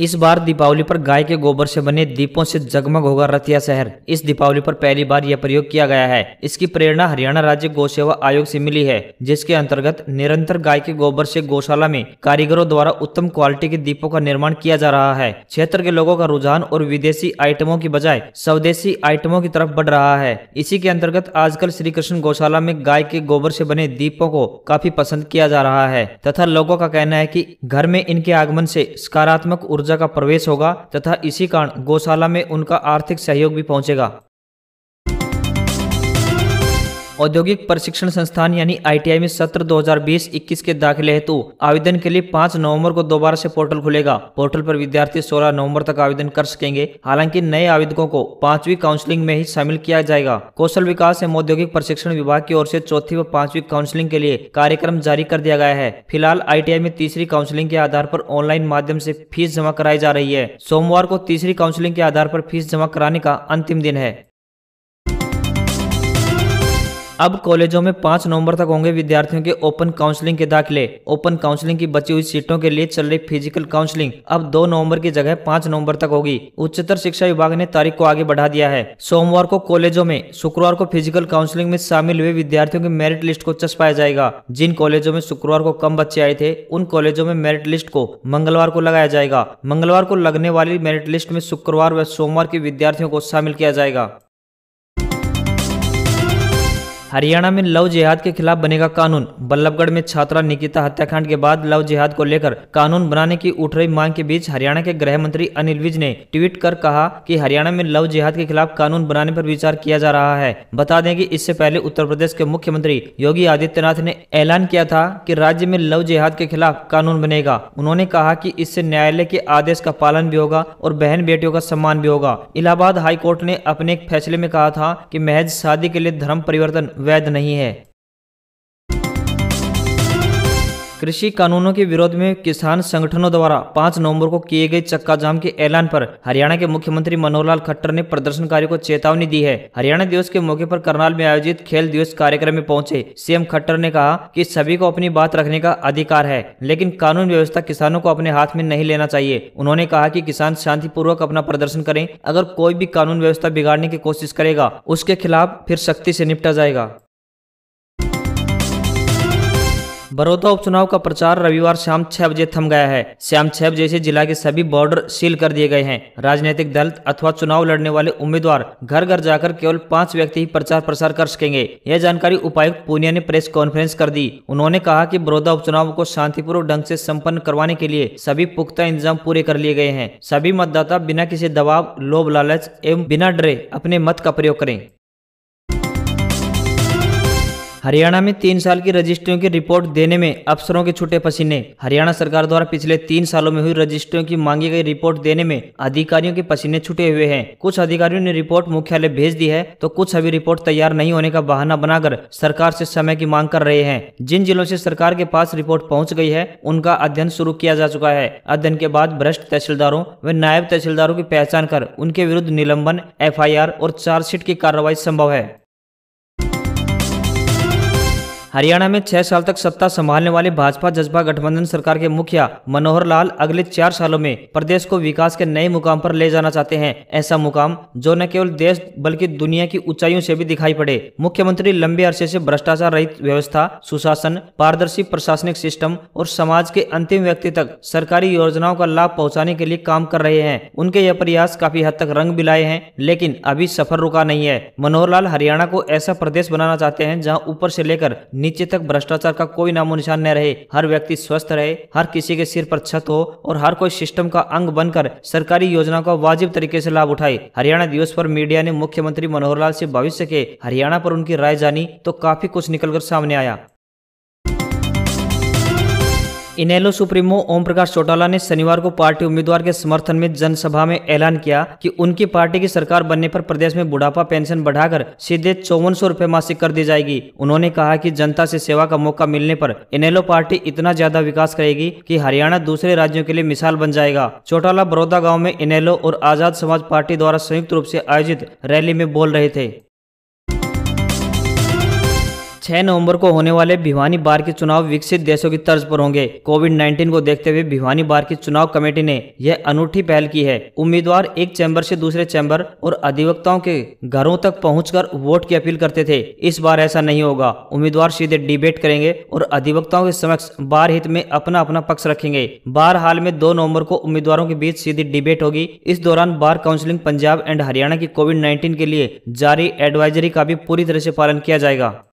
इस बार दीपावली पर गाय के गोबर से बने दीपों से जगमग होगा रतिया शहर इस दीपावली पर पहली बार यह प्रयोग किया गया है इसकी प्रेरणा हरियाणा राज्य गौ सेवा आयोग से मिली है जिसके अंतर्गत निरंतर गाय के गोबर से गौशाला में कारीगरों द्वारा उत्तम क्वालिटी के दीपों का निर्माण किया जा रहा है क्षेत्र के लोगों का रुझान और विदेशी आइटमों की बजाय स्वदेशी आइटमों की तरफ बढ़ रहा है इसी के अंतर्गत आजकल श्री कृष्ण गौशाला में गाय के गोबर से बने दीपों को काफी पसंद किया जा रहा है तथा लोगों का कहना है की घर में इनके आगमन से सकारात्मक ऊर्जा ऊर्जा का प्रवेश होगा तथा इसी कारण गौशाला में उनका आर्थिक सहयोग भी पहुंचेगा औद्योगिक प्रशिक्षण संस्थान यानी आईटीआई में सत्र 2020-21 के दाखिले हेतु आवेदन के लिए पाँच नवम्बर को दोबारा से पोर्टल खुलेगा पोर्टल पर विद्यार्थी सोलह नवम्बर तक आवेदन कर सकेंगे हालांकि नए आवेदकों को पांचवी काउंसलिंग में ही शामिल किया जाएगा कौशल विकास एवं औद्योगिक प्रशिक्षण विभाग की ओर से चौथी व पांचवी काउंसलिंग के लिए कार्यक्रम जारी कर दिया गया है फिलहाल आई में तीसरी काउंसलिंग के आधार पर ऑनलाइन माध्यम से फीस जमा कराई जा रही है सोमवार को तीसरी काउंसलिंग के आधार पर फीस जमा कराने का अंतिम दिन है अब कॉलेजों में पांच नवंबर तक होंगे विद्यार्थियों के ओपन काउंसलिंग के दाखिले ओपन काउंसलिंग की बची हुई सीटों के लिए चल रही फिजिकल काउंसलिंग अब दो नवंबर की जगह पांच नवंबर तक होगी उच्चतर शिक्षा विभाग ने तारीख को आगे बढ़ा दिया है सोमवार को कॉलेजों में शुक्रवार को फिजिकल काउंसलिंग में शामिल हुए विद्यार्थियों के मेरिट लिस्ट को चस्पाया जाएगा जिन कॉलेजों में शुक्रवार को कम बच्चे आए थे उन कॉलेजों में मेरिट लिस्ट को मंगलवार को लगाया जाएगा मंगलवार को लगने वाली मेरिट लिस्ट में शुक्रवार व सोमवार के विद्यार्थियों को शामिल किया जाएगा हरियाणा में लव जिहाद के खिलाफ बनेगा कानून बल्लभगढ़ में छात्रा निकिता हत्याकांड के बाद लव जिहाद को लेकर कानून बनाने की उठ रही मांग के बीच हरियाणा के गृह मंत्री अनिल विज ने ट्वीट कर कहा कि हरियाणा में लव जिहाद के खिलाफ कानून बनाने पर विचार किया जा रहा है बता दें कि इससे पहले उत्तर प्रदेश के मुख्यमंत्री योगी आदित्यनाथ ने ऐलान किया था कि राज्य में लव जिहाद के खिलाफ कानून बनेगा उन्होंने कहा की इससे न्यायालय के आदेश का पालन भी होगा और बहन बेटियों का सम्मान भी होगा इलाहाबाद हाईकोर्ट ने अपने एक फैसले में कहा था की महज शादी के लिए धर्म परिवर्तन वैध नहीं है कृषि कानूनों के विरोध में किसान संगठनों द्वारा 5 नवंबर को किए गए चक्का जाम के ऐलान पर हरियाणा के मुख्यमंत्री मनोहर लाल खट्टर ने प्रदर्शनकारियों को चेतावनी दी है हरियाणा दिवस के मौके पर करनाल में आयोजित खेल दिवस कार्यक्रम में पहुंचे सीएम खट्टर ने कहा कि सभी को अपनी बात रखने का अधिकार है लेकिन कानून व्यवस्था किसानों को अपने हाथ में नहीं लेना चाहिए उन्होंने कहा की कि किसान पूर्वक अपना प्रदर्शन करें अगर कोई भी कानून व्यवस्था बिगाड़ने की कोशिश करेगा उसके खिलाफ फिर सख्ती ऐसी निपटा जाएगा बड़ौदा उपचुनाव का प्रचार रविवार शाम छह बजे थम गया है शाम छह बजे से जिला के सभी बॉर्डर सील कर दिए गए हैं राजनीतिक दल अथवा चुनाव लड़ने वाले उम्मीदवार घर घर जाकर केवल पाँच व्यक्ति ही प्रचार प्रसार कर सकेंगे यह जानकारी उपायुक्त पूनिया ने प्रेस कॉन्फ्रेंस कर दी उन्होंने कहा की बड़ौदा उपचुनाव को शांतिपूर्वक ढंग ऐसी सम्पन्न करवाने के लिए सभी पुख्ता इंतजाम पूरे कर लिए गए हैं सभी मतदाता बिना किसी दबाव लोभ लालच एवं बिना डरे अपने मत का प्रयोग करें हरियाणा में तीन साल की रजिस्ट्रियों की रिपोर्ट देने में अफसरों के छुटे पसीने हरियाणा सरकार द्वारा पिछले तीन सालों में हुई रजिस्ट्रियों की मांगी गई रिपोर्ट देने में अधिकारियों के पसीने छुटे हुए हैं कुछ अधिकारियों ने रिपोर्ट मुख्यालय भेज दी है तो कुछ अभी रिपोर्ट तैयार नहीं होने का बहाना बनाकर सरकार से समय की मांग कर रहे हैं जिन जिलों से सरकार के पास रिपोर्ट पहुँच गई है उनका अध्ययन शुरू किया जा चुका है अध्ययन के बाद भ्रष्ट तहसीलदारों व नायब तहसीलदारों की पहचान कर उनके विरुद्ध निलंबन एफ और चार्जशीट की कार्रवाई संभव है हरियाणा में छह साल तक सत्ता संभालने वाले भाजपा जजपा गठबंधन सरकार के मुखिया मनोहर लाल अगले चार सालों में प्रदेश को विकास के नए मुकाम पर ले जाना चाहते हैं ऐसा मुकाम जो न केवल देश बल्कि दुनिया की ऊंचाइयों से भी दिखाई पड़े मुख्यमंत्री लंबे अरसे से भ्रष्टाचार रहित व्यवस्था सुशासन पारदर्शी प्रशासनिक सिस्टम और समाज के अंतिम व्यक्ति तक सरकारी योजनाओं का लाभ पहुँचाने के लिए काम कर रहे हैं उनके यह प्रयास काफी हद तक रंग बिलाए हैं लेकिन अभी सफर रुका नहीं है मनोहर लाल हरियाणा को ऐसा प्रदेश बनाना चाहते हैं जहाँ ऊपर से लेकर नीचे तक भ्रष्टाचार का कोई नामो निशान न रहे हर व्यक्ति स्वस्थ रहे हर किसी के सिर पर छत हो और हर कोई सिस्टम का अंग बनकर सरकारी योजना का वाजिब तरीके से लाभ उठाए हरियाणा दिवस पर मीडिया ने मुख्यमंत्री मनोहर लाल से भविष्य के हरियाणा पर उनकी राय जानी तो काफी कुछ निकलकर सामने आया इनेलो सुप्रीमो ओम प्रकाश चौटाला ने शनिवार को पार्टी उम्मीदवार के समर्थन में जनसभा में ऐलान किया कि उनकी पार्टी की सरकार बनने पर प्रदेश में बुढ़ापा पेंशन बढ़ाकर सीधे चौवन सौ मासिक कर दी जाएगी उन्होंने कहा कि जनता से सेवा का मौका मिलने पर इनेलो पार्टी इतना ज्यादा विकास करेगी कि हरियाणा दूसरे राज्यों के लिए मिसाल बन जाएगा चौटाला बड़ौदा गाँव में इनेलो और आजाद समाज पार्टी द्वारा संयुक्त रूप ऐसी आयोजित रैली में बोल रहे थे 6 नवंबर को होने वाले भिवानी बार के चुनाव विकसित देशों की तर्ज पर होंगे कोविड 19 को देखते हुए भिवानी बार की चुनाव कमेटी ने यह अनूठी पहल की है उम्मीदवार एक चैम्बर से दूसरे चैम्बर और अधिवक्ताओं के घरों तक पहुँच वोट की अपील करते थे इस बार ऐसा नहीं होगा उम्मीदवार सीधे डिबेट करेंगे और अधिवक्ताओं के समक्ष बार हित में अपना अपना पक्ष रखेंगे बार हाल में दो नवम्बर को उम्मीदवारों के बीच सीधी डिबेट होगी इस दौरान bar counselling Punjab and Haryana की कोविड नाइन्टीन के लिए जारी एडवाइजरी का भी पूरी तरह से पालन किया जाएगा